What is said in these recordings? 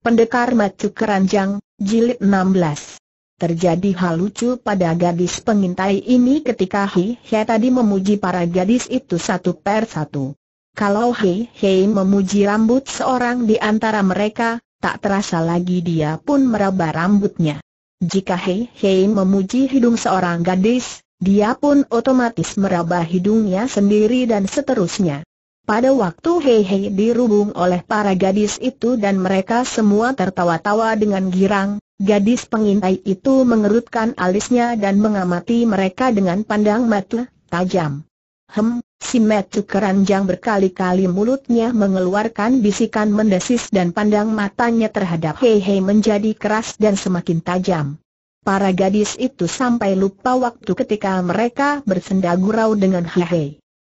Pendekar Macu Keranjang, Jilid 16 Terjadi hal lucu pada gadis pengintai ini ketika Hei Hei tadi memuji para gadis itu satu per satu. Kalau Hei Hei memuji rambut seorang di antara mereka, tak terasa lagi dia pun meraba rambutnya. Jika Hei Hei memuji hidung seorang gadis, dia pun otomatis meraba hidungnya sendiri dan seterusnya. Pada waktu Hei Hei dirubung oleh para gadis itu dan mereka semua tertawa-tawa dengan girang, gadis pengintai itu mengerutkan alisnya dan mengamati mereka dengan pandang mata tajam. Hem, si Metu keranjang berkali-kali mulutnya mengeluarkan bisikan mendesis dan pandang matanya terhadap Hei Hei menjadi keras dan semakin tajam. Para gadis itu sampai lupa waktu ketika mereka bersendagurau dengan Hei Hei.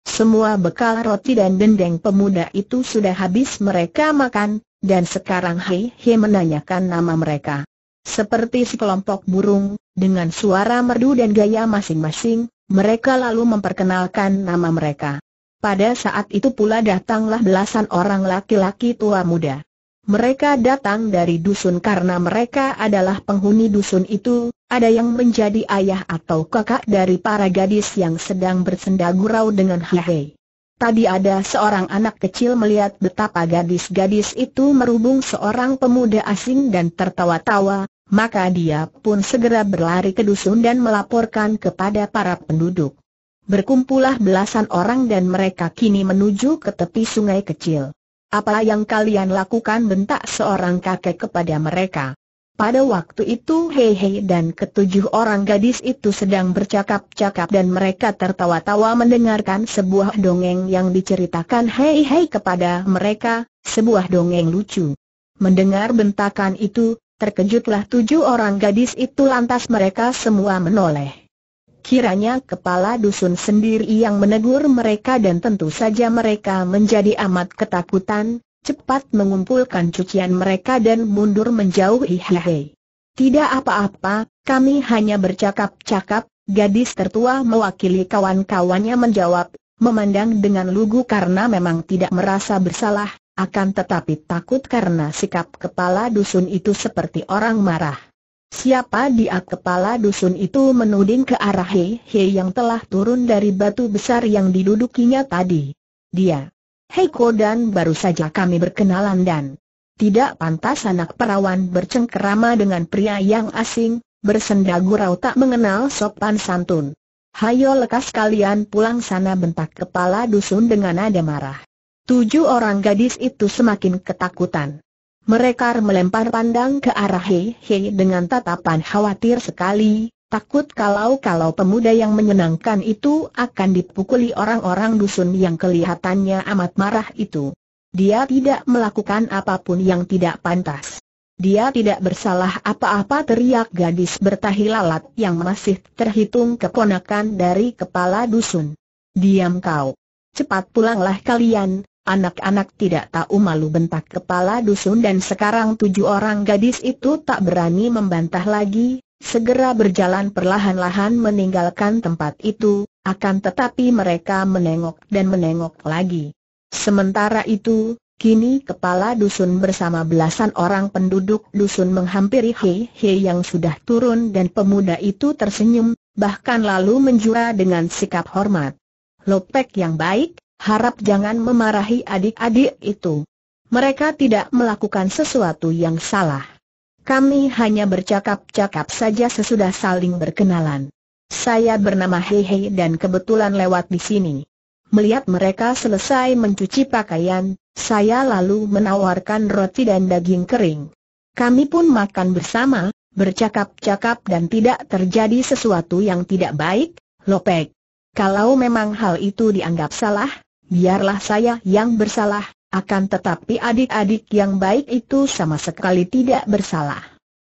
Semua bekal roti dan dendeng pemuda itu sudah habis mereka makan, dan sekarang Hei Hei menanyakan nama mereka. Seperti sekelompok burung, dengan suara merdu dan gaya masing-masing, mereka lalu memperkenalkan nama mereka. Pada saat itu pula datanglah belasan orang laki-laki tua muda. Mereka datang dari dusun karena mereka adalah penghuni dusun itu, ada yang menjadi ayah atau kakak dari para gadis yang sedang bersenda gurau dengan Hihei. Tadi ada seorang anak kecil melihat betapa gadis-gadis itu merubung seorang pemuda asing dan tertawa-tawa, maka dia pun segera berlari ke dusun dan melaporkan kepada para penduduk. Berkumpullah belasan orang dan mereka kini menuju ke tepi sungai kecil. Apa yang kalian lakukan bentak seorang kakek kepada mereka. Pada waktu itu Hei Hei dan ketujuh orang gadis itu sedang bercakap-cakap dan mereka tertawa-tawa mendengarkan sebuah dongeng yang diceritakan Hei Hei kepada mereka, sebuah dongeng lucu. Mendengar bentakan itu, terkejutlah tujuh orang gadis itu lantas mereka semua menoleh kiranya kepala dusun sendiri yang menegur mereka dan tentu saja mereka menjadi amat ketakutan, cepat mengumpulkan cucian mereka dan mundur menjauh hihihi. Tidak apa-apa, kami hanya bercakap-cakap, gadis tertua mewakili kawan-kawannya menjawab, memandang dengan lugu karena memang tidak merasa bersalah, akan tetapi takut karena sikap kepala dusun itu seperti orang marah. Siapa dia kepala dusun itu menuding ke arah He He yang telah turun dari batu besar yang didudukinya tadi. Dia. Heiko dan baru saja kami berkenalan dan tidak pantas anak perawan bercengkerama dengan pria yang asing, bersenda gurau tak mengenal sopan santun. Hayo lekas kalian pulang sana bentak kepala dusun dengan nada marah. Tujuh orang gadis itu semakin ketakutan. Mereka melempar pandang ke arah Hei Hei dengan tatapan khawatir sekali, takut kalau-kalau pemuda yang menyenangkan itu akan dipukuli orang-orang dusun yang kelihatannya amat marah itu. Dia tidak melakukan apapun yang tidak pantas. Dia tidak bersalah apa-apa teriak gadis bertahi lalat yang masih terhitung keponakan dari kepala dusun. Diam kau. Cepat pulanglah kalian, Anak-anak tidak tahu malu bentak kepala dusun dan sekarang tujuh orang gadis itu tak berani membantah lagi, segera berjalan perlahan-lahan meninggalkan tempat itu, akan tetapi mereka menengok dan menengok lagi. Sementara itu, Kini kepala dusun bersama belasan orang penduduk dusun menghampiri Hei Hei yang sudah turun dan pemuda itu tersenyum, bahkan lalu menjura dengan sikap hormat. Lopek yang baik, Harap jangan memarahi adik-adik itu. Mereka tidak melakukan sesuatu yang salah. Kami hanya bercakap-cakap saja sesudah saling berkenalan. Saya bernama Hehe dan kebetulan lewat di sini. Melihat mereka selesai mencuci pakaian, saya lalu menawarkan roti dan daging kering. Kami pun makan bersama, bercakap-cakap dan tidak terjadi sesuatu yang tidak baik, Lopek. Kalau memang hal itu dianggap salah, biarlah saya yang bersalah, akan tetapi adik-adik yang baik itu sama sekali tidak bersalah.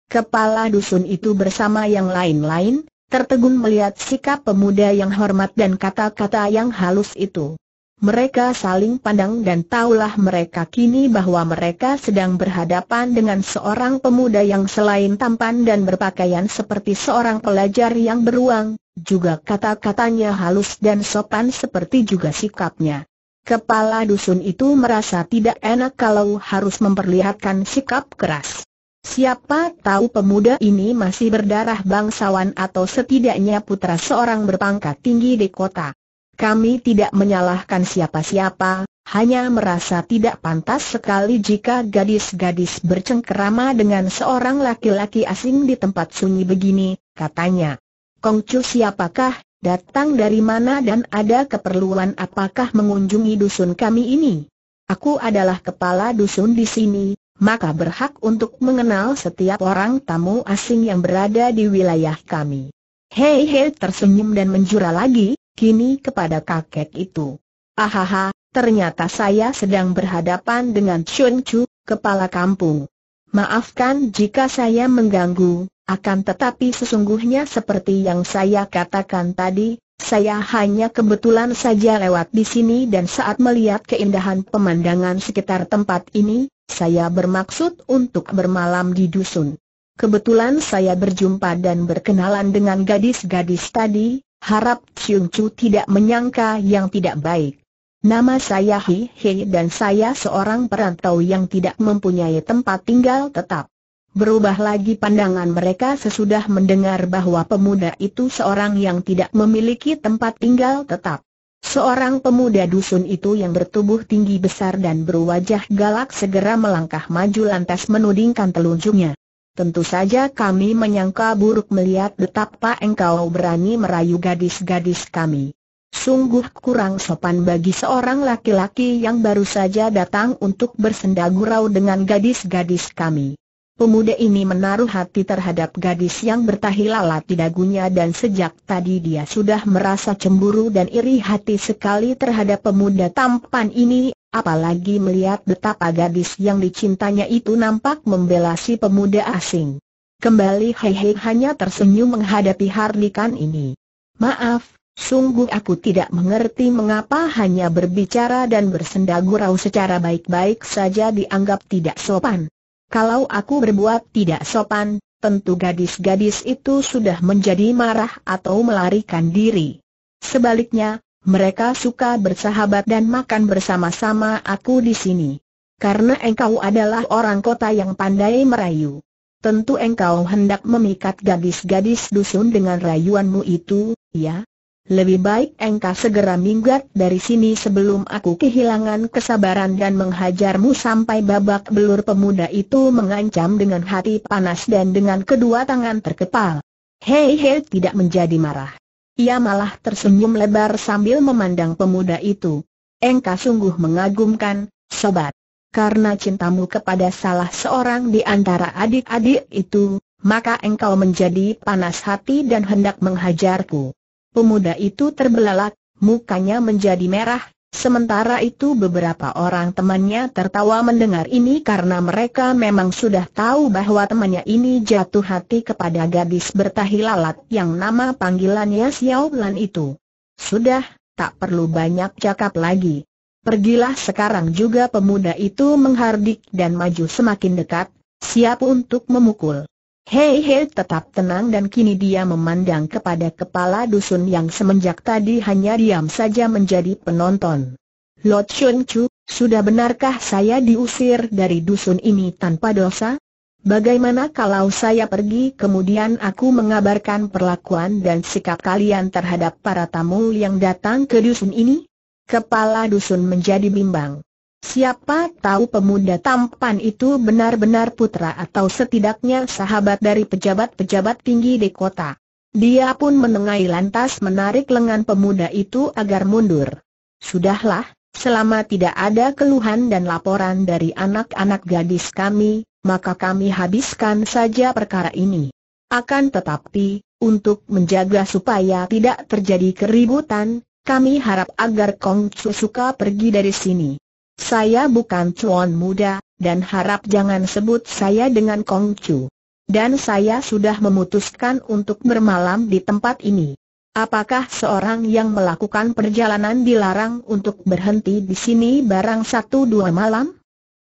Kepala dusun itu bersama yang lain-lain, tertegun melihat sikap pemuda yang hormat dan kata-kata yang halus itu mereka saling pandang dan taulah mereka kini bahwa mereka sedang berhadapan dengan seorang pemuda yang selain tampan dan berpakaian seperti seorang pelajar yang beruang, juga kata-katanya halus dan sopan seperti juga sikapnya. Kepala dusun itu merasa tidak enak kalau harus memperlihatkan sikap keras. Siapa tahu pemuda ini masih berdarah bangsawan atau setidaknya putra seorang berpangkat tinggi di kota. Kami tidak menyalahkan siapa-siapa, hanya merasa tidak pantas sekali jika gadis-gadis bercengkerama dengan seorang laki-laki asing di tempat sunyi begini, katanya. Kongcu siapakah, datang dari mana dan ada keperluan apakah mengunjungi dusun kami ini? Aku adalah kepala dusun di sini, maka berhak untuk mengenal setiap orang tamu asing yang berada di wilayah kami. Hei hei tersenyum dan menjura lagi, kini kepada kakek itu. Ahaha, ternyata saya sedang berhadapan dengan Chun Chu, kepala kampung. Maafkan jika saya mengganggu, akan tetapi sesungguhnya seperti yang saya katakan tadi, saya hanya kebetulan saja lewat di sini dan saat melihat keindahan pemandangan sekitar tempat ini, saya bermaksud untuk bermalam di dusun. Kebetulan saya berjumpa dan berkenalan dengan gadis-gadis tadi, Harap Chiung Chu tidak menyangka yang tidak baik. Nama saya Hi He dan saya seorang perantau yang tidak mempunyai tempat tinggal tetap. Berubah lagi pandangan mereka sesudah mendengar bahwa pemuda itu seorang yang tidak memiliki tempat tinggal tetap. Seorang pemuda dusun itu yang bertubuh tinggi besar dan berwajah galak segera melangkah maju lantas menudingkan telunjuknya. Tentu saja kami menyangka buruk melihat betapa engkau berani merayu gadis-gadis kami. Sungguh kurang sopan bagi seorang laki-laki yang baru saja datang untuk bersendagurau dengan gadis-gadis kami. Pemuda ini menaruh hati terhadap gadis yang bertahi lalat di dagunya dan sejak tadi dia sudah merasa cemburu dan iri hati sekali terhadap pemuda tampan ini apalagi melihat betapa gadis yang dicintanya itu nampak membela si pemuda asing. Kembali Hei Hei hanya tersenyum menghadapi Harlikan ini. Maaf, sungguh aku tidak mengerti mengapa hanya berbicara dan bersenda gurau secara baik-baik saja dianggap tidak sopan. Kalau aku berbuat tidak sopan, tentu gadis-gadis itu sudah menjadi marah atau melarikan diri. Sebaliknya, mereka suka bersahabat dan makan bersama-sama aku di sini. Karena engkau adalah orang kota yang pandai merayu. Tentu engkau hendak memikat gadis-gadis dusun dengan rayuanmu itu, ya? Lebih baik engkau segera minggat dari sini sebelum aku kehilangan kesabaran dan menghajarmu sampai babak belur pemuda itu mengancam dengan hati panas dan dengan kedua tangan terkepal. Hei hei tidak menjadi marah. Ia malah tersenyum lebar sambil memandang pemuda itu. Engkau sungguh mengagumkan, sobat. Karena cintamu kepada salah seorang di antara adik-adik itu, maka engkau menjadi panas hati dan hendak menghajarku. Pemuda itu terbelalak, mukanya menjadi merah, Sementara itu beberapa orang temannya tertawa mendengar ini karena mereka memang sudah tahu bahwa temannya ini jatuh hati kepada gadis bertahi lalat yang nama panggilannya Xiao Lan itu. Sudah, tak perlu banyak cakap lagi. Pergilah sekarang juga pemuda itu menghardik dan maju semakin dekat, siap untuk memukul. Hei Hei tetap tenang dan kini dia memandang kepada kepala dusun yang semenjak tadi hanya diam saja menjadi penonton. Lord Chun Chu, sudah benarkah saya diusir dari dusun ini tanpa dosa? Bagaimana kalau saya pergi kemudian aku mengabarkan perlakuan dan sikap kalian terhadap para tamu yang datang ke dusun ini? Kepala dusun menjadi bimbang. Siapa tahu pemuda tampan itu benar-benar putra atau setidaknya sahabat dari pejabat-pejabat tinggi di kota. Dia pun menengai lantas menarik lengan pemuda itu agar mundur. Sudahlah, selama tidak ada keluhan dan laporan dari anak-anak gadis kami, maka kami habiskan saja perkara ini. Akan tetapi, untuk menjaga supaya tidak terjadi keributan, kami harap agar Kong Susuka suka pergi dari sini. Saya bukan cuan muda, dan harap jangan sebut saya dengan Kong Chu. Dan saya sudah memutuskan untuk bermalam di tempat ini. Apakah seorang yang melakukan perjalanan dilarang untuk berhenti di sini barang satu dua malam?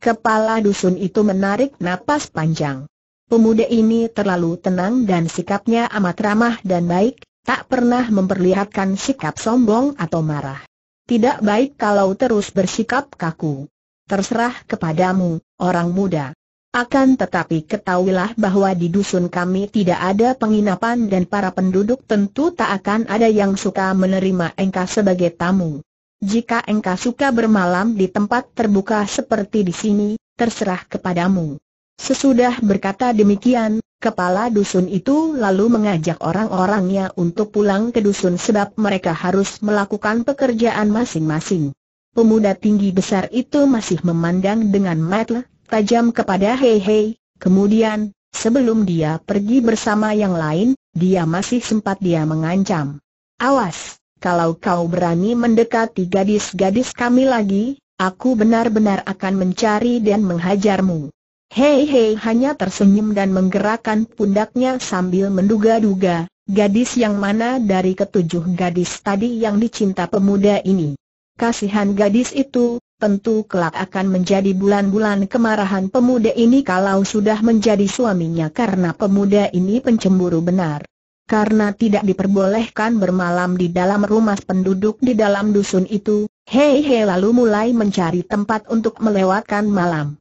Kepala dusun itu menarik napas panjang. Pemuda ini terlalu tenang dan sikapnya amat ramah dan baik, tak pernah memperlihatkan sikap sombong atau marah tidak baik kalau terus bersikap kaku. Terserah kepadamu, orang muda. Akan tetapi ketahuilah bahwa di dusun kami tidak ada penginapan dan para penduduk tentu tak akan ada yang suka menerima engkau sebagai tamu. Jika engkau suka bermalam di tempat terbuka seperti di sini, terserah kepadamu. Sesudah berkata demikian, Kepala dusun itu lalu mengajak orang-orangnya untuk pulang ke dusun sebab mereka harus melakukan pekerjaan masing-masing. Pemuda tinggi besar itu masih memandang dengan mata tajam kepada Hei Hei, kemudian, sebelum dia pergi bersama yang lain, dia masih sempat dia mengancam. Awas, kalau kau berani mendekati gadis-gadis kami lagi, aku benar-benar akan mencari dan menghajarmu. Hei Hei hanya tersenyum dan menggerakkan pundaknya sambil menduga-duga, gadis yang mana dari ketujuh gadis tadi yang dicinta pemuda ini. Kasihan gadis itu, tentu kelak akan menjadi bulan-bulan kemarahan pemuda ini kalau sudah menjadi suaminya karena pemuda ini pencemburu benar. Karena tidak diperbolehkan bermalam di dalam rumah penduduk di dalam dusun itu, Hei Hei lalu mulai mencari tempat untuk melewatkan malam.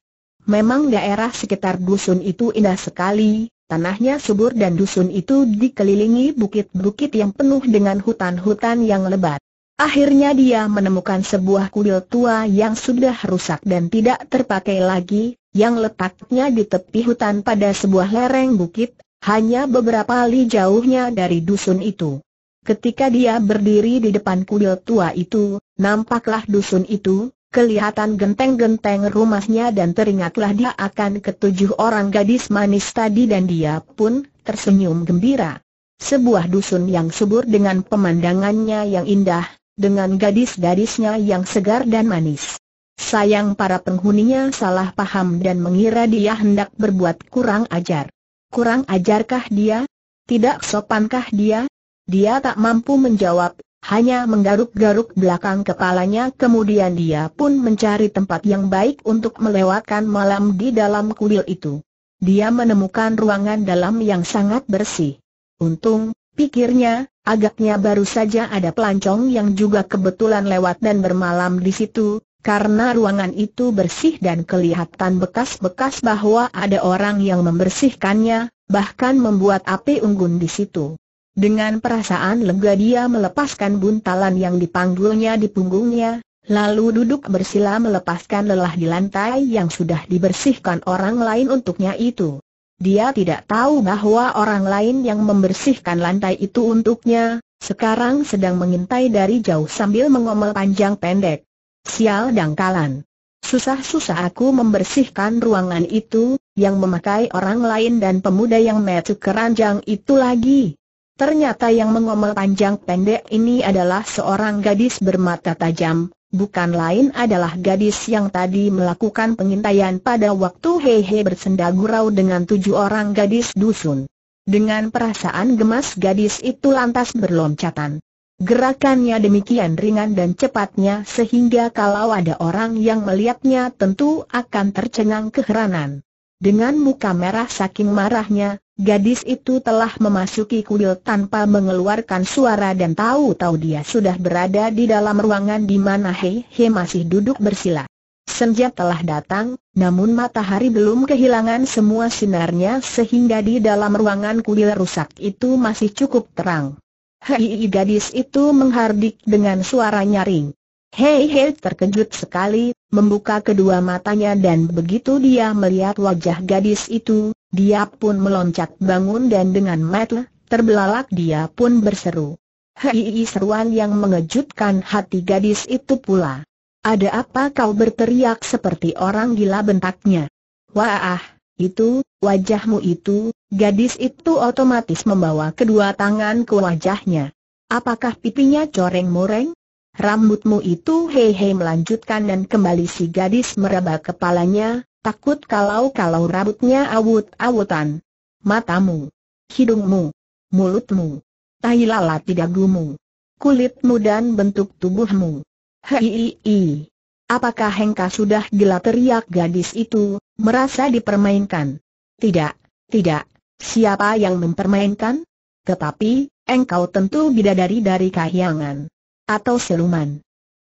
Memang daerah sekitar dusun itu indah sekali, tanahnya subur dan dusun itu dikelilingi bukit-bukit yang penuh dengan hutan-hutan yang lebat. Akhirnya dia menemukan sebuah kuil tua yang sudah rusak dan tidak terpakai lagi, yang letaknya di tepi hutan pada sebuah lereng bukit, hanya beberapa li jauhnya dari dusun itu. Ketika dia berdiri di depan kuil tua itu, nampaklah dusun itu, kelihatan genteng-genteng rumahnya dan teringatlah dia akan ketujuh orang gadis manis tadi dan dia pun tersenyum gembira. Sebuah dusun yang subur dengan pemandangannya yang indah, dengan gadis-gadisnya yang segar dan manis. Sayang para penghuninya salah paham dan mengira dia hendak berbuat kurang ajar. Kurang ajarkah dia? Tidak sopankah dia? Dia tak mampu menjawab, hanya menggaruk-garuk belakang kepalanya kemudian dia pun mencari tempat yang baik untuk melewatkan malam di dalam kuil itu. Dia menemukan ruangan dalam yang sangat bersih. Untung, pikirnya, agaknya baru saja ada pelancong yang juga kebetulan lewat dan bermalam di situ, karena ruangan itu bersih dan kelihatan bekas-bekas bahwa ada orang yang membersihkannya, bahkan membuat api unggun di situ. Dengan perasaan lega dia melepaskan buntalan yang dipanggulnya di punggungnya, lalu duduk bersila melepaskan lelah di lantai yang sudah dibersihkan orang lain untuknya itu. Dia tidak tahu bahwa orang lain yang membersihkan lantai itu untuknya, sekarang sedang mengintai dari jauh sambil mengomel panjang pendek. Sial dangkalan. Susah-susah aku membersihkan ruangan itu, yang memakai orang lain dan pemuda yang metu keranjang itu lagi. Ternyata yang mengomel panjang pendek ini adalah seorang gadis bermata tajam, bukan lain adalah gadis yang tadi melakukan pengintaian pada waktu Hehe bersenda gurau dengan tujuh orang gadis dusun. Dengan perasaan gemas gadis itu lantas berloncatan. Gerakannya demikian ringan dan cepatnya sehingga kalau ada orang yang melihatnya tentu akan tercengang keheranan. Dengan muka merah saking marahnya, Gadis itu telah memasuki kuil tanpa mengeluarkan suara dan tahu-tahu dia sudah berada di dalam ruangan di mana Hei He masih duduk bersila. Senja telah datang, namun matahari belum kehilangan semua sinarnya sehingga di dalam ruangan kuil rusak itu masih cukup terang. Hei gadis itu menghardik dengan suara nyaring. Hei Hei terkejut sekali, membuka kedua matanya dan begitu dia melihat wajah gadis itu, dia pun meloncat bangun dan dengan metle, terbelalak dia pun berseru. Hei seruan yang mengejutkan hati gadis itu pula. Ada apa kau berteriak seperti orang gila bentaknya? Wah, itu, wajahmu itu, gadis itu otomatis membawa kedua tangan ke wajahnya. Apakah pipinya coreng-moreng? Rambutmu itu hehe melanjutkan dan kembali si gadis meraba kepalanya, Takut kalau-kalau rambutnya awut-awutan. Matamu, hidungmu, mulutmu, tahi lalat di dagumu, kulitmu dan bentuk tubuhmu. Hei, apakah Hengka sudah gila teriak gadis itu, merasa dipermainkan? Tidak, tidak, siapa yang mempermainkan? Tetapi, engkau tentu bidadari dari kahyangan. Atau seluman.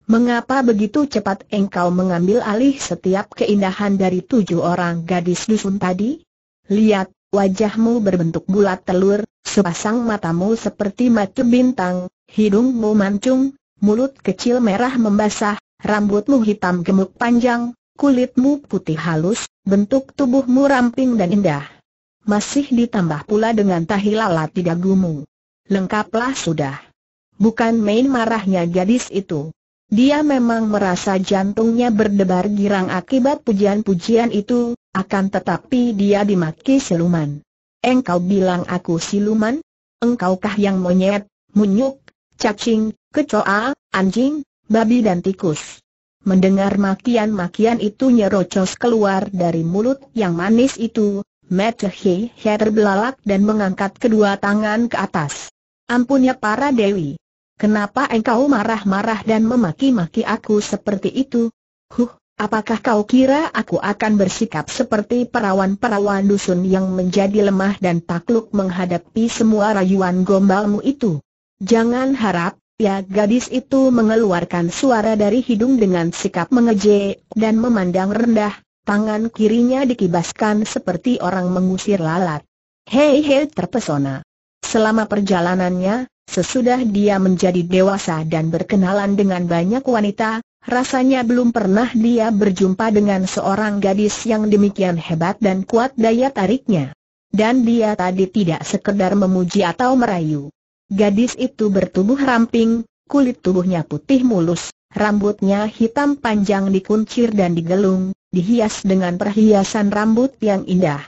Mengapa begitu cepat engkau mengambil alih setiap keindahan dari tujuh orang gadis dusun tadi? Lihat, wajahmu berbentuk bulat telur, sepasang matamu seperti mata bintang, hidungmu mancung, mulut kecil merah membasah, rambutmu hitam gemuk panjang, kulitmu putih halus, bentuk tubuhmu ramping dan indah. Masih ditambah pula dengan tahi lalat di dagumu. Lengkaplah sudah. Bukan main marahnya gadis itu. Dia memang merasa jantungnya berdebar girang akibat pujian-pujian itu, akan tetapi dia dimaki siluman. Engkau bilang aku siluman? Engkaukah yang monyet, munyuk, cacing, kecoa, anjing, babi dan tikus? Mendengar makian-makian itu nyerocos keluar dari mulut yang manis itu, Metehe terbelalak dan mengangkat kedua tangan ke atas. Ampunnya para dewi. Kenapa engkau marah-marah dan memaki-maki aku seperti itu? Huh, apakah kau kira aku akan bersikap seperti perawan-perawan dusun yang menjadi lemah dan takluk menghadapi semua rayuan gombalmu itu? Jangan harap, ya gadis itu mengeluarkan suara dari hidung dengan sikap mengejek dan memandang rendah, tangan kirinya dikibaskan seperti orang mengusir lalat. Hei hei terpesona. Selama perjalanannya, Sesudah dia menjadi dewasa dan berkenalan dengan banyak wanita, rasanya belum pernah dia berjumpa dengan seorang gadis yang demikian hebat dan kuat daya tariknya. Dan dia tadi tidak sekedar memuji atau merayu. Gadis itu bertubuh ramping, kulit tubuhnya putih mulus, rambutnya hitam panjang dikuncir dan digelung, dihias dengan perhiasan rambut yang indah.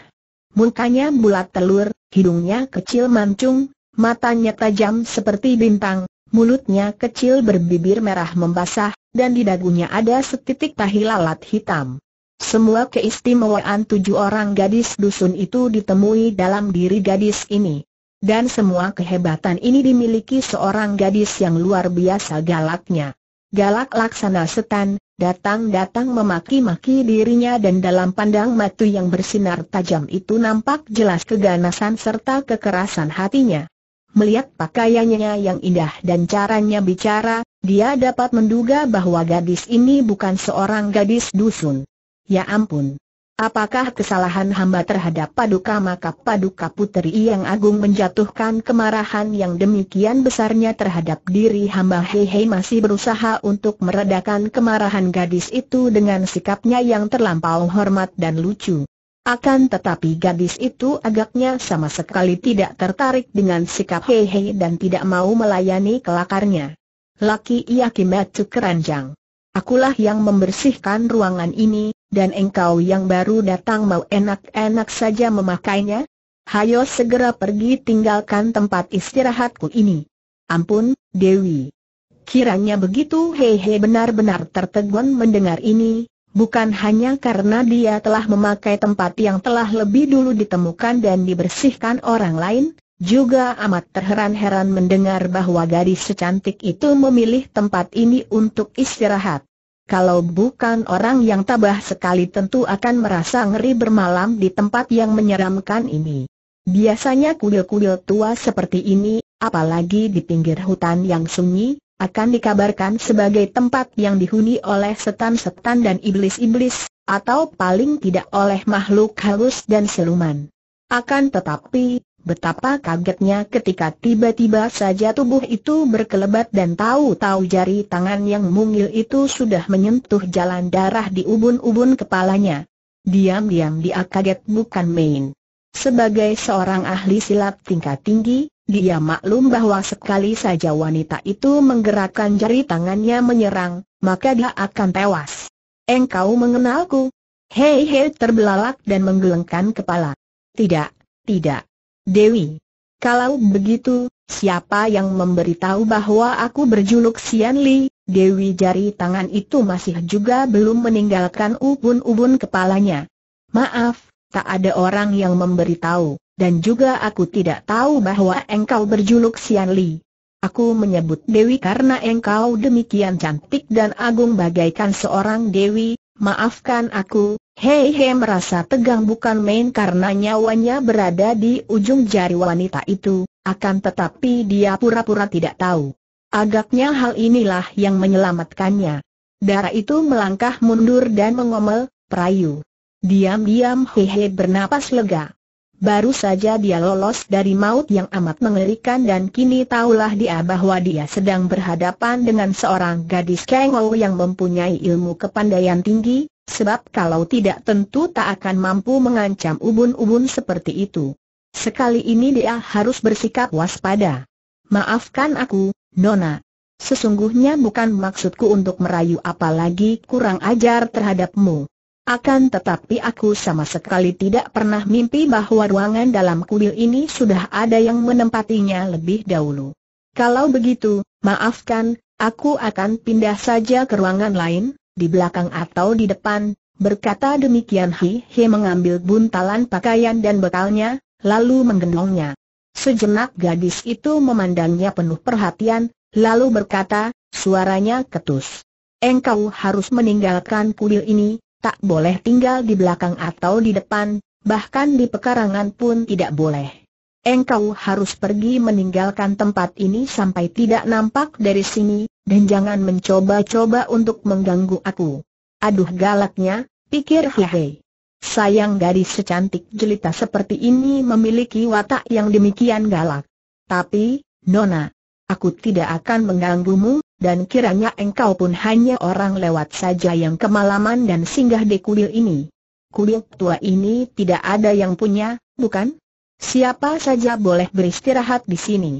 Mukanya bulat telur, hidungnya kecil mancung, matanya tajam seperti bintang, mulutnya kecil berbibir merah membasah, dan di dagunya ada setitik tahi lalat hitam. Semua keistimewaan tujuh orang gadis dusun itu ditemui dalam diri gadis ini. Dan semua kehebatan ini dimiliki seorang gadis yang luar biasa galaknya. Galak laksana setan, datang-datang memaki-maki dirinya dan dalam pandang matu yang bersinar tajam itu nampak jelas keganasan serta kekerasan hatinya. Melihat pakaiannya yang indah dan caranya bicara, dia dapat menduga bahwa gadis ini bukan seorang gadis dusun. Ya ampun. Apakah kesalahan hamba terhadap Paduka maka Paduka Putri yang agung menjatuhkan kemarahan yang demikian besarnya terhadap diri hamba Hehe masih berusaha untuk meredakan kemarahan gadis itu dengan sikapnya yang terlampau hormat dan lucu. Akan tetapi gadis itu agaknya sama sekali tidak tertarik dengan sikap Hehe dan tidak mau melayani kelakarnya. Laki Yakimetsu keranjang. Akulah yang membersihkan ruangan ini, dan engkau yang baru datang mau enak-enak saja memakainya? Hayo segera pergi tinggalkan tempat istirahatku ini. Ampun, Dewi. Kiranya begitu Hehe benar-benar tertegun mendengar ini, Bukan hanya karena dia telah memakai tempat yang telah lebih dulu ditemukan dan dibersihkan orang lain, juga amat terheran-heran mendengar bahwa gadis secantik itu memilih tempat ini untuk istirahat. Kalau bukan orang yang tabah sekali tentu akan merasa ngeri bermalam di tempat yang menyeramkan ini. Biasanya kuil-kuil tua seperti ini, apalagi di pinggir hutan yang sunyi, akan dikabarkan sebagai tempat yang dihuni oleh setan-setan dan iblis-iblis, atau paling tidak oleh makhluk halus dan siluman. Akan tetapi, betapa kagetnya ketika tiba-tiba saja tubuh itu berkelebat dan tahu-tahu jari tangan yang mungil itu sudah menyentuh jalan darah di ubun-ubun kepalanya. Diam-diam dia kaget bukan main. Sebagai seorang ahli silat tingkat tinggi, dia maklum bahwa sekali saja wanita itu menggerakkan jari tangannya menyerang, maka dia akan tewas. Engkau mengenalku? Hei hei terbelalak dan menggelengkan kepala. Tidak, tidak. Dewi. Kalau begitu, siapa yang memberitahu bahwa aku berjuluk Sian Li? Dewi jari tangan itu masih juga belum meninggalkan ubun-ubun kepalanya. Maaf, tak ada orang yang memberitahu dan juga aku tidak tahu bahwa engkau berjuluk Sian Li. Aku menyebut Dewi karena engkau demikian cantik dan agung bagaikan seorang Dewi, maafkan aku, Hei Hei merasa tegang bukan main karena nyawanya berada di ujung jari wanita itu, akan tetapi dia pura-pura tidak tahu. Agaknya hal inilah yang menyelamatkannya. Darah itu melangkah mundur dan mengomel, perayu. Diam-diam Hehe bernapas lega. Baru saja dia lolos dari maut yang amat mengerikan dan kini tahulah dia bahwa dia sedang berhadapan dengan seorang gadis kengol yang mempunyai ilmu kepandaian tinggi, sebab kalau tidak tentu tak akan mampu mengancam ubun-ubun seperti itu. Sekali ini dia harus bersikap waspada. Maafkan aku, Nona. Sesungguhnya bukan maksudku untuk merayu apalagi kurang ajar terhadapmu. Akan tetapi aku sama sekali tidak pernah mimpi bahwa ruangan dalam kuil ini sudah ada yang menempatinya lebih dahulu. Kalau begitu, maafkan, aku akan pindah saja ke ruangan lain, di belakang atau di depan, berkata demikian Hi He mengambil buntalan pakaian dan bekalnya, lalu menggendongnya. Sejenak gadis itu memandangnya penuh perhatian, lalu berkata, suaranya ketus. Engkau harus meninggalkan kuil ini, tak boleh tinggal di belakang atau di depan, bahkan di pekarangan pun tidak boleh. Engkau harus pergi meninggalkan tempat ini sampai tidak nampak dari sini, dan jangan mencoba-coba untuk mengganggu aku. Aduh galaknya, pikir Hehe. Sayang gadis secantik jelita seperti ini memiliki watak yang demikian galak. Tapi, Nona, aku tidak akan mengganggumu, dan kiranya engkau pun hanya orang lewat saja yang kemalaman dan singgah di kuil ini. Kuil tua ini tidak ada yang punya, bukan? Siapa saja boleh beristirahat di sini.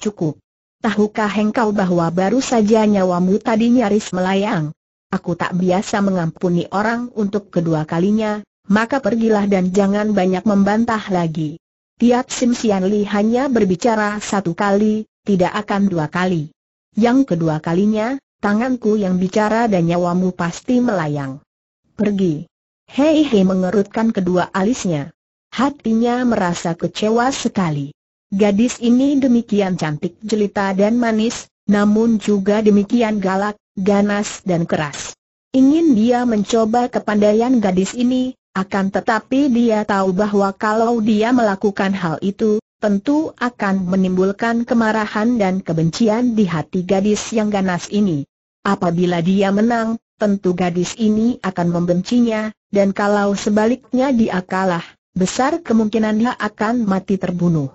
Cukup. Tahukah engkau bahwa baru saja nyawamu tadi nyaris melayang? Aku tak biasa mengampuni orang untuk kedua kalinya, maka pergilah dan jangan banyak membantah lagi. Tiap Sim Sian Li hanya berbicara satu kali, tidak akan dua kali. Yang kedua kalinya, tanganku yang bicara dan nyawamu pasti melayang. Pergi. Hei hei mengerutkan kedua alisnya. Hatinya merasa kecewa sekali. Gadis ini demikian cantik jelita dan manis, namun juga demikian galak, ganas dan keras. Ingin dia mencoba kepandaian gadis ini, akan tetapi dia tahu bahwa kalau dia melakukan hal itu, tentu akan menimbulkan kemarahan dan kebencian di hati gadis yang ganas ini. Apabila dia menang, tentu gadis ini akan membencinya, dan kalau sebaliknya dia kalah, besar kemungkinan dia akan mati terbunuh.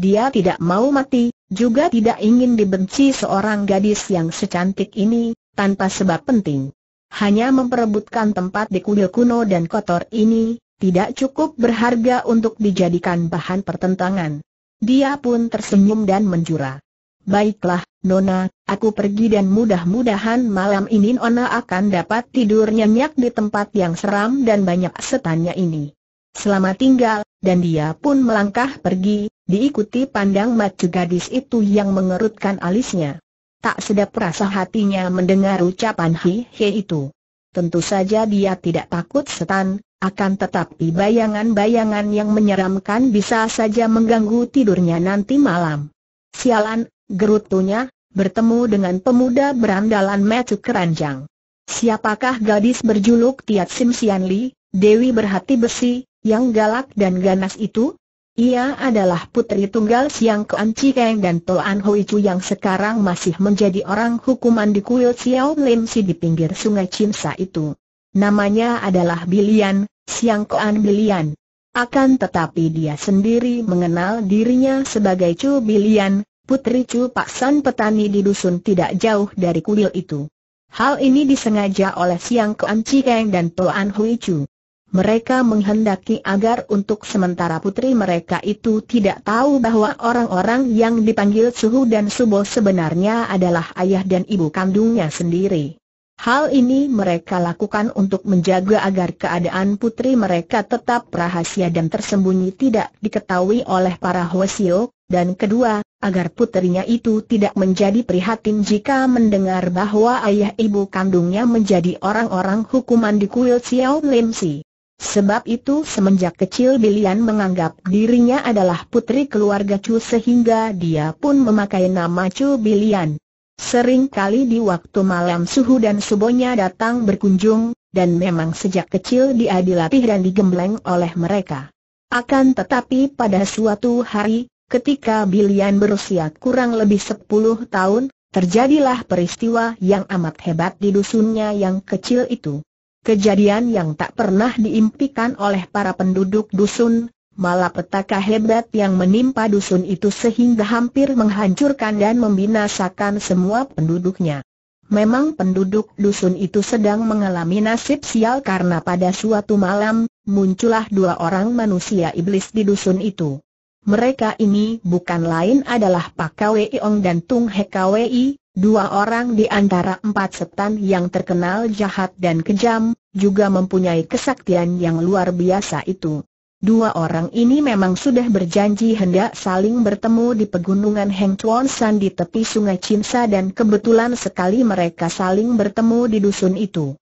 Dia tidak mau mati, juga tidak ingin dibenci seorang gadis yang secantik ini, tanpa sebab penting. Hanya memperebutkan tempat di kuil kuno dan kotor ini, tidak cukup berharga untuk dijadikan bahan pertentangan. Dia pun tersenyum dan menjura. Baiklah, Nona, aku pergi dan mudah-mudahan malam ini Nona akan dapat tidur nyenyak di tempat yang seram dan banyak setannya ini. Selamat tinggal, dan dia pun melangkah pergi, diikuti pandang macu gadis itu yang mengerutkan alisnya. Tak sedap rasa hatinya mendengar ucapan Hi Hi itu. Tentu saja dia tidak takut setan, akan tetapi bayangan-bayangan yang menyeramkan bisa saja mengganggu tidurnya nanti malam. Sialan, gerutunya, bertemu dengan pemuda berandalan Metu Keranjang. Siapakah gadis berjuluk Tiat Sim Sian Li, Dewi berhati besi, yang galak dan ganas itu? Ia adalah putri tunggal Siang Kuan Cikeng dan Toan Hui Chu yang sekarang masih menjadi orang hukuman di kuil Xiao Lim Si di pinggir sungai Cimsa itu. Namanya adalah Bilian, Siang Koan Bilian. Akan tetapi dia sendiri mengenal dirinya sebagai Chu Bilian, putri Chu Paksan petani di dusun tidak jauh dari kuil itu. Hal ini disengaja oleh Siang Koan Cikeng dan Toan Hui Chu. Mereka menghendaki agar untuk sementara putri mereka itu tidak tahu bahwa orang-orang yang dipanggil Suhu dan Subo sebenarnya adalah ayah dan ibu kandungnya sendiri. Hal ini mereka lakukan untuk menjaga agar keadaan putri mereka tetap rahasia dan tersembunyi tidak diketahui oleh para Hwasio, dan kedua, agar putrinya itu tidak menjadi prihatin jika mendengar bahwa ayah ibu kandungnya menjadi orang-orang hukuman di kuil Xiao Lim Si. Sebab itu semenjak kecil Bilian menganggap dirinya adalah putri keluarga Chu sehingga dia pun memakai nama Chu Bilian. Sering kali di waktu malam suhu dan subonya datang berkunjung, dan memang sejak kecil dia dilatih dan digembleng oleh mereka. Akan tetapi pada suatu hari, ketika Bilian berusia kurang lebih 10 tahun, terjadilah peristiwa yang amat hebat di dusunnya yang kecil itu. Kejadian yang tak pernah diimpikan oleh para penduduk dusun, Malah petaka hebat yang menimpa dusun itu sehingga hampir menghancurkan dan membinasakan semua penduduknya. Memang penduduk dusun itu sedang mengalami nasib sial karena pada suatu malam, muncullah dua orang manusia iblis di dusun itu. Mereka ini bukan lain adalah Pak Kwei Ong dan Tung He Kwei, dua orang di antara empat setan yang terkenal jahat dan kejam, juga mempunyai kesaktian yang luar biasa itu. Dua orang ini memang sudah berjanji hendak saling bertemu di pegunungan Heng Chuan San di tepi sungai Cinsa dan kebetulan sekali mereka saling bertemu di dusun itu.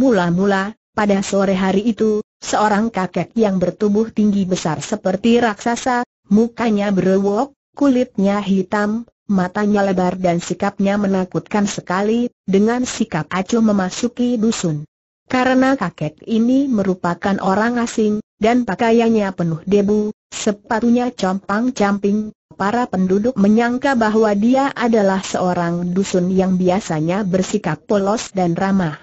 Mula-mula, pada sore hari itu, seorang kakek yang bertubuh tinggi besar seperti raksasa, mukanya berwok, kulitnya hitam, matanya lebar dan sikapnya menakutkan sekali, dengan sikap acuh memasuki dusun. Karena kakek ini merupakan orang asing, dan pakaiannya penuh debu, sepatunya compang-camping, para penduduk menyangka bahwa dia adalah seorang dusun yang biasanya bersikap polos dan ramah.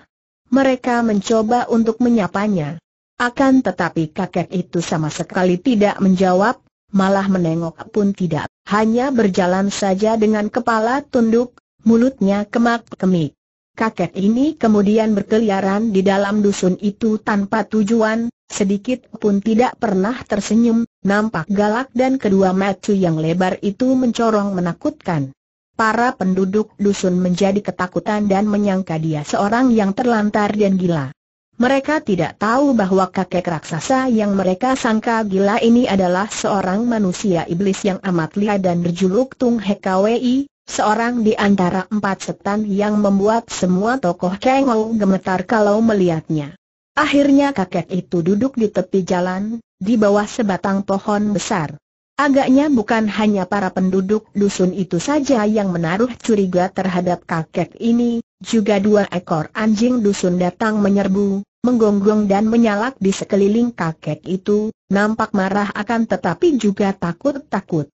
Mereka mencoba untuk menyapanya. Akan tetapi kakek itu sama sekali tidak menjawab, malah menengok pun tidak, hanya berjalan saja dengan kepala tunduk, mulutnya kemak-kemik kakek ini kemudian berkeliaran di dalam dusun itu tanpa tujuan, sedikit pun tidak pernah tersenyum, nampak galak dan kedua mata yang lebar itu mencorong menakutkan. Para penduduk dusun menjadi ketakutan dan menyangka dia seorang yang terlantar dan gila. Mereka tidak tahu bahwa kakek raksasa yang mereka sangka gila ini adalah seorang manusia iblis yang amat liar dan berjuluk Tung Hekawi seorang di antara empat setan yang membuat semua tokoh cengol gemetar kalau melihatnya. Akhirnya kakek itu duduk di tepi jalan, di bawah sebatang pohon besar. Agaknya bukan hanya para penduduk dusun itu saja yang menaruh curiga terhadap kakek ini, juga dua ekor anjing dusun datang menyerbu, menggonggong dan menyalak di sekeliling kakek itu, nampak marah akan tetapi juga takut-takut.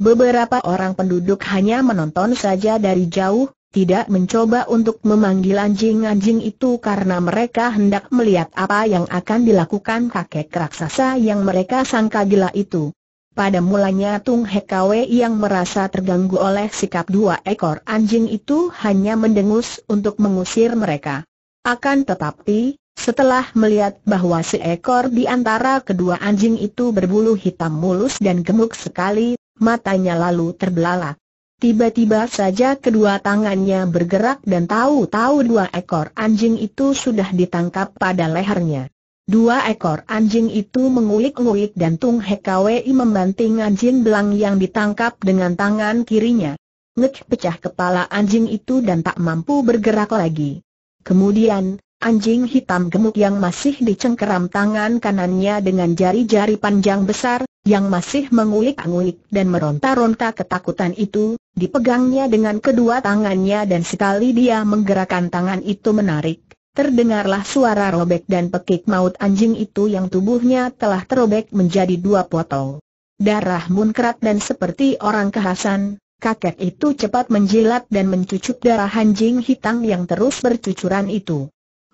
Beberapa orang penduduk hanya menonton saja dari jauh, tidak mencoba untuk memanggil anjing-anjing itu karena mereka hendak melihat apa yang akan dilakukan kakek raksasa yang mereka sangka gila itu. Pada mulanya Tung Hekawe yang merasa terganggu oleh sikap dua ekor anjing itu hanya mendengus untuk mengusir mereka. Akan tetapi, setelah melihat bahwa seekor di antara kedua anjing itu berbulu hitam mulus dan gemuk sekali, matanya lalu terbelalak. Tiba-tiba saja kedua tangannya bergerak dan tahu-tahu dua ekor anjing itu sudah ditangkap pada lehernya. Dua ekor anjing itu mengulik-ngulik dan Tung Hekawi membanting anjing belang yang ditangkap dengan tangan kirinya. Ngek pecah kepala anjing itu dan tak mampu bergerak lagi. Kemudian, anjing hitam gemuk yang masih dicengkeram tangan kanannya dengan jari-jari panjang besar, yang masih mengulik ulik dan meronta-ronta ketakutan itu, dipegangnya dengan kedua tangannya dan sekali dia menggerakkan tangan itu menarik, terdengarlah suara robek dan pekik maut anjing itu yang tubuhnya telah terobek menjadi dua potong. Darah munkrat dan seperti orang kehasan, kakek itu cepat menjilat dan mencucuk darah anjing hitam yang terus bercucuran itu.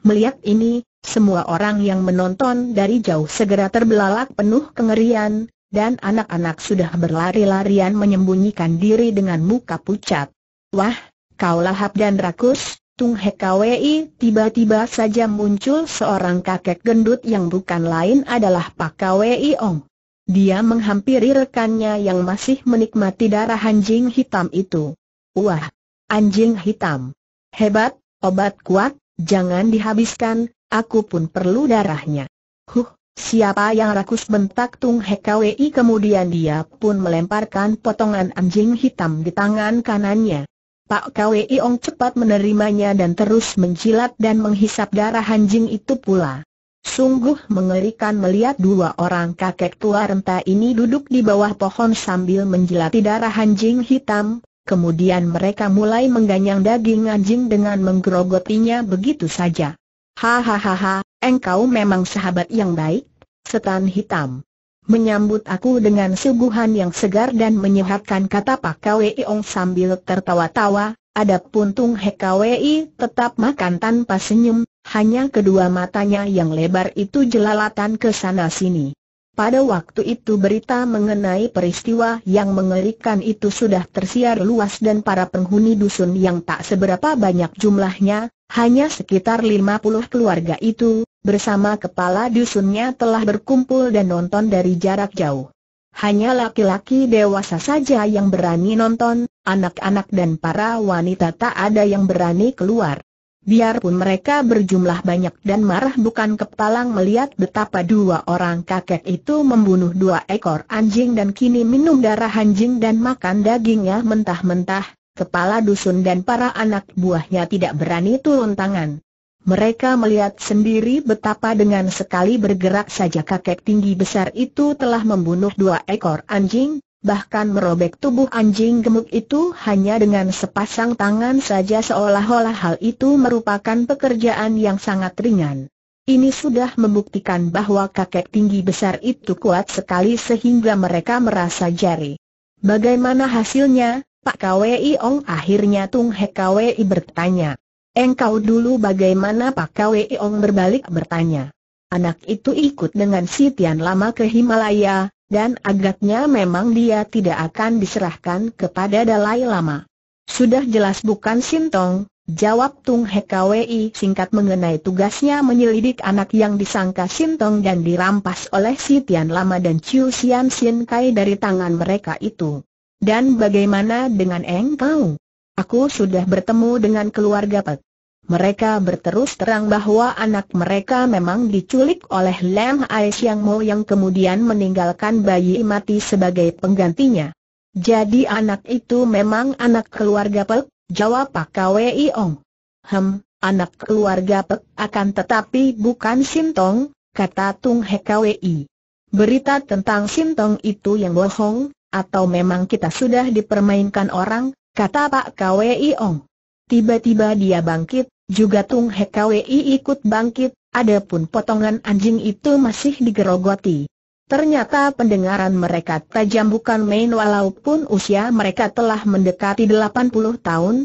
Melihat ini, semua orang yang menonton dari jauh segera terbelalak penuh kengerian, dan anak-anak sudah berlari-larian menyembunyikan diri dengan muka pucat. Wah, kau lahap dan rakus, Tung Hekawi tiba-tiba saja muncul seorang kakek gendut yang bukan lain adalah Pak Kwi Ong. Dia menghampiri rekannya yang masih menikmati darah anjing hitam itu. Wah, anjing hitam. Hebat, obat kuat, jangan dihabiskan, aku pun perlu darahnya. Huh, Siapa yang rakus bentak Tung Hekawi kemudian dia pun melemparkan potongan anjing hitam di tangan kanannya. Pak Kwei Ong cepat menerimanya dan terus menjilat dan menghisap darah anjing itu pula. Sungguh mengerikan melihat dua orang kakek tua renta ini duduk di bawah pohon sambil menjilati darah anjing hitam, kemudian mereka mulai mengganyang daging anjing dengan menggerogotinya begitu saja. Hahaha, engkau memang sahabat yang baik, setan hitam. Menyambut aku dengan suguhan yang segar dan menyehatkan kata Pak Kwei Ong sambil tertawa-tawa, adapun Tung He Kwei tetap makan tanpa senyum, hanya kedua matanya yang lebar itu jelalatan ke sana-sini. Pada waktu itu berita mengenai peristiwa yang mengerikan itu sudah tersiar luas dan para penghuni dusun yang tak seberapa banyak jumlahnya, hanya sekitar 50 keluarga itu, bersama kepala dusunnya telah berkumpul dan nonton dari jarak jauh. Hanya laki-laki dewasa saja yang berani nonton, anak-anak dan para wanita tak ada yang berani keluar. Biarpun mereka berjumlah banyak dan marah bukan kepalang melihat betapa dua orang kakek itu membunuh dua ekor anjing dan kini minum darah anjing dan makan dagingnya mentah-mentah, kepala dusun dan para anak buahnya tidak berani turun tangan. Mereka melihat sendiri betapa dengan sekali bergerak saja kakek tinggi besar itu telah membunuh dua ekor anjing, bahkan merobek tubuh anjing gemuk itu hanya dengan sepasang tangan saja seolah-olah hal itu merupakan pekerjaan yang sangat ringan. Ini sudah membuktikan bahwa kakek tinggi besar itu kuat sekali sehingga mereka merasa jari. Bagaimana hasilnya? Pak KWI Ong akhirnya Tung He KWI bertanya. Engkau dulu bagaimana Pak KWI Ong berbalik bertanya. Anak itu ikut dengan si Tian Lama ke Himalaya, dan agaknya memang dia tidak akan diserahkan kepada Dalai Lama. Sudah jelas bukan Sintong, jawab Tung KWI singkat mengenai tugasnya menyelidik anak yang disangka Sintong dan dirampas oleh si Tian Lama dan Chiu Sian Sin Kai dari tangan mereka itu. Dan bagaimana dengan engkau? Aku sudah bertemu dengan keluarga Pek. Mereka berterus terang bahwa anak mereka memang diculik oleh Lam Ai Siang Mo yang kemudian meninggalkan bayi mati sebagai penggantinya. Jadi anak itu memang anak keluarga Pek, jawab Pak KWI Ong. Hem, anak keluarga Pek akan tetapi bukan Sintong, kata Tung Hek KWI. Berita tentang Sintong itu yang bohong, atau memang kita sudah dipermainkan orang, kata Pak KWI Ong. Tiba-tiba dia bangkit, juga Tung He KWI ikut bangkit, adapun potongan anjing itu masih digerogoti. Ternyata pendengaran mereka tajam bukan main walaupun usia mereka telah mendekati 80 tahun.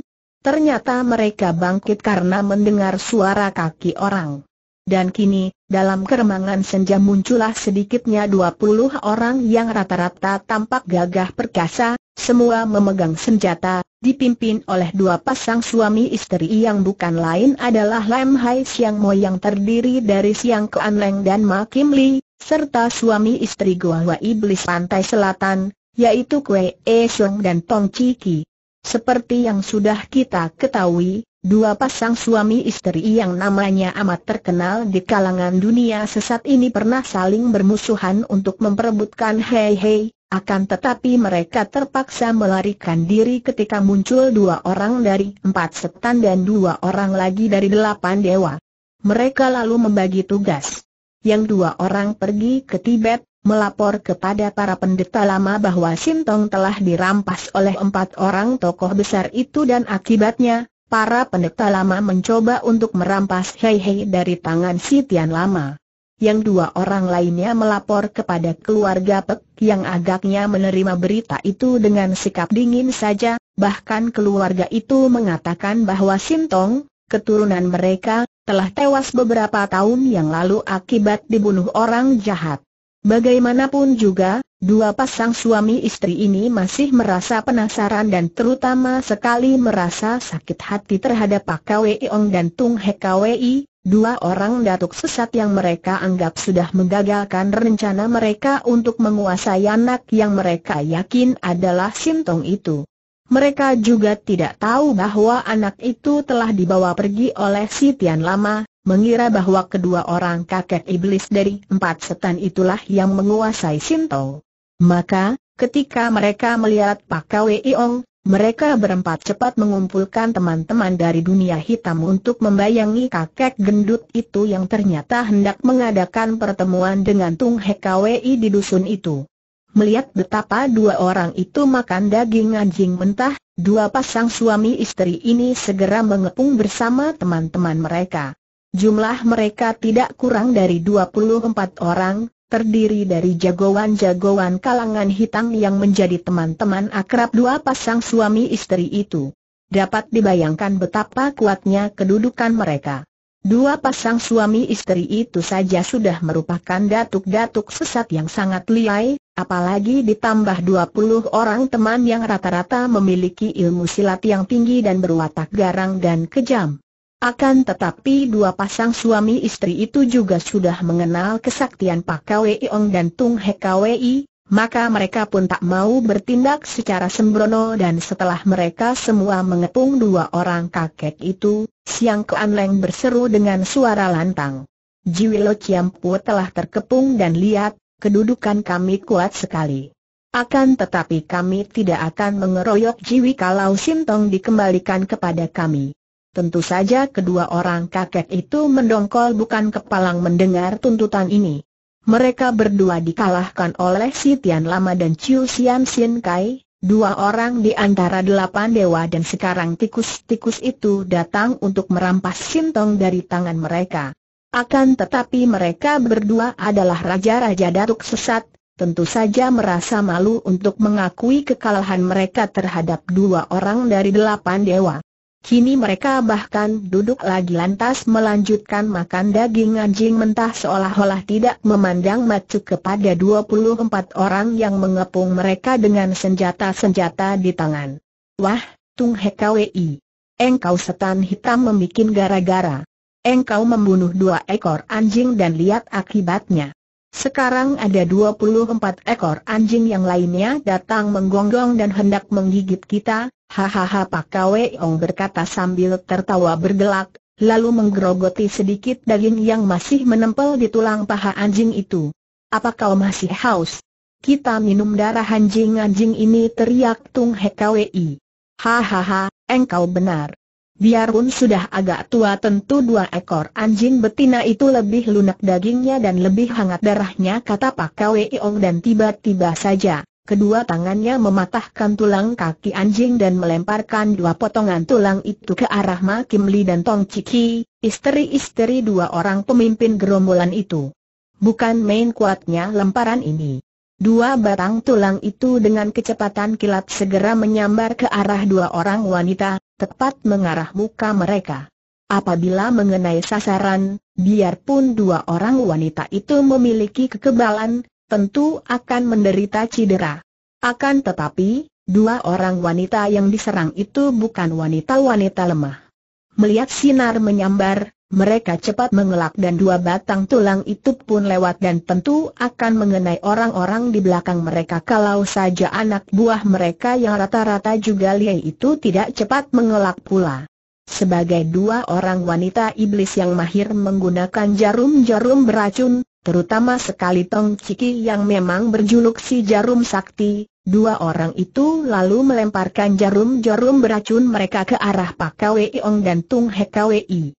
Ternyata mereka bangkit karena mendengar suara kaki orang. Dan kini, dalam keremangan senja muncullah sedikitnya dua puluh orang yang rata-rata tampak gagah perkasa, semua memegang senjata, dipimpin oleh dua pasang suami istri yang bukan lain adalah Lam Hai Siang Mo yang terdiri dari Siang Kuan Leng dan Ma Kim Li, serta suami istri Goa Iblis Pantai Selatan, yaitu Kwe E Sung dan Tong Chi Ki. Seperti yang sudah kita ketahui, Dua pasang suami istri yang namanya amat terkenal di kalangan dunia sesat ini pernah saling bermusuhan untuk memperebutkan Hei Hei, akan tetapi mereka terpaksa melarikan diri ketika muncul dua orang dari empat setan dan dua orang lagi dari delapan dewa. Mereka lalu membagi tugas. Yang dua orang pergi ke Tibet, melapor kepada para pendeta lama bahwa Sintong telah dirampas oleh empat orang tokoh besar itu dan akibatnya, para pendeta lama mencoba untuk merampas Hei Hei dari tangan si Tian Lama. Yang dua orang lainnya melapor kepada keluarga Pek yang agaknya menerima berita itu dengan sikap dingin saja, bahkan keluarga itu mengatakan bahwa Sintong, keturunan mereka, telah tewas beberapa tahun yang lalu akibat dibunuh orang jahat. Bagaimanapun juga, dua pasang suami istri ini masih merasa penasaran dan terutama sekali merasa sakit hati terhadap Pak Kwei Ong dan Tung He Kwei, dua orang datuk sesat yang mereka anggap sudah menggagalkan rencana mereka untuk menguasai anak yang mereka yakin adalah Sintong itu. Mereka juga tidak tahu bahwa anak itu telah dibawa pergi oleh si Tian Lama, mengira bahwa kedua orang kakek iblis dari empat setan itulah yang menguasai Sinto, Maka, ketika mereka melihat Pak Kwei Ong, mereka berempat cepat mengumpulkan teman-teman dari dunia hitam untuk membayangi kakek gendut itu yang ternyata hendak mengadakan pertemuan dengan Tung He Kwei di dusun itu. Melihat betapa dua orang itu makan daging anjing mentah, dua pasang suami istri ini segera mengepung bersama teman-teman mereka. Jumlah mereka tidak kurang dari 24 orang, terdiri dari jagoan-jagoan kalangan hitam yang menjadi teman-teman akrab dua pasang suami istri itu. Dapat dibayangkan betapa kuatnya kedudukan mereka. Dua pasang suami istri itu saja sudah merupakan datuk-datuk sesat yang sangat liai, apalagi ditambah 20 orang teman yang rata-rata memiliki ilmu silat yang tinggi dan berwatak garang dan kejam. Akan tetapi dua pasang suami istri itu juga sudah mengenal kesaktian Pak Kwei Ong dan Tung He Kwei, maka mereka pun tak mau bertindak secara sembrono dan setelah mereka semua mengepung dua orang kakek itu, Siang Kuan Leng berseru dengan suara lantang. Jiwilo Ciampu telah terkepung dan lihat, kedudukan kami kuat sekali. Akan tetapi kami tidak akan mengeroyok Jiwi kalau Sintong dikembalikan kepada kami. Tentu saja kedua orang kakek itu mendongkol bukan kepalang mendengar tuntutan ini. Mereka berdua dikalahkan oleh Si Tian Lama dan Chiu Sian Sin Kai, dua orang di antara delapan dewa dan sekarang tikus-tikus itu datang untuk merampas Sintong dari tangan mereka. Akan tetapi mereka berdua adalah raja-raja datuk sesat, tentu saja merasa malu untuk mengakui kekalahan mereka terhadap dua orang dari delapan dewa. Kini mereka bahkan duduk lagi lantas melanjutkan makan daging anjing mentah seolah-olah tidak memandang macu kepada 24 orang yang mengepung mereka dengan senjata-senjata di tangan. Wah, Tung Hekawi, Engkau setan hitam membuat gara-gara. Engkau membunuh dua ekor anjing dan lihat akibatnya. Sekarang ada 24 ekor anjing yang lainnya datang menggonggong dan hendak menggigit kita, Hahaha Pak ong berkata sambil tertawa bergelak, lalu menggerogoti sedikit daging yang masih menempel di tulang paha anjing itu. Apa kau masih haus? Kita minum darah anjing-anjing ini teriak Tung I. Hahaha, engkau benar. Biarpun sudah agak tua tentu dua ekor anjing betina itu lebih lunak dagingnya dan lebih hangat darahnya kata Pak ong dan tiba-tiba saja. Kedua tangannya mematahkan tulang kaki anjing dan melemparkan dua potongan tulang itu ke arah Ma Kim Li dan Tong Ciki, istri-istri dua orang pemimpin gerombolan itu. Bukan main kuatnya lemparan ini. Dua batang tulang itu dengan kecepatan kilat segera menyambar ke arah dua orang wanita, tepat mengarah muka mereka. Apabila mengenai sasaran, biarpun dua orang wanita itu memiliki kekebalan, tentu akan menderita cedera. Akan tetapi, dua orang wanita yang diserang itu bukan wanita-wanita lemah. Melihat sinar menyambar, mereka cepat mengelak dan dua batang tulang itu pun lewat dan tentu akan mengenai orang-orang di belakang mereka kalau saja anak buah mereka yang rata-rata juga liai itu tidak cepat mengelak pula. Sebagai dua orang wanita iblis yang mahir menggunakan jarum-jarum beracun, terutama sekali Tong Ciki yang memang berjuluk si Jarum Sakti. Dua orang itu lalu melemparkan jarum-jarum beracun mereka ke arah Pak Kwi Ong dan Tung Hek Kwi.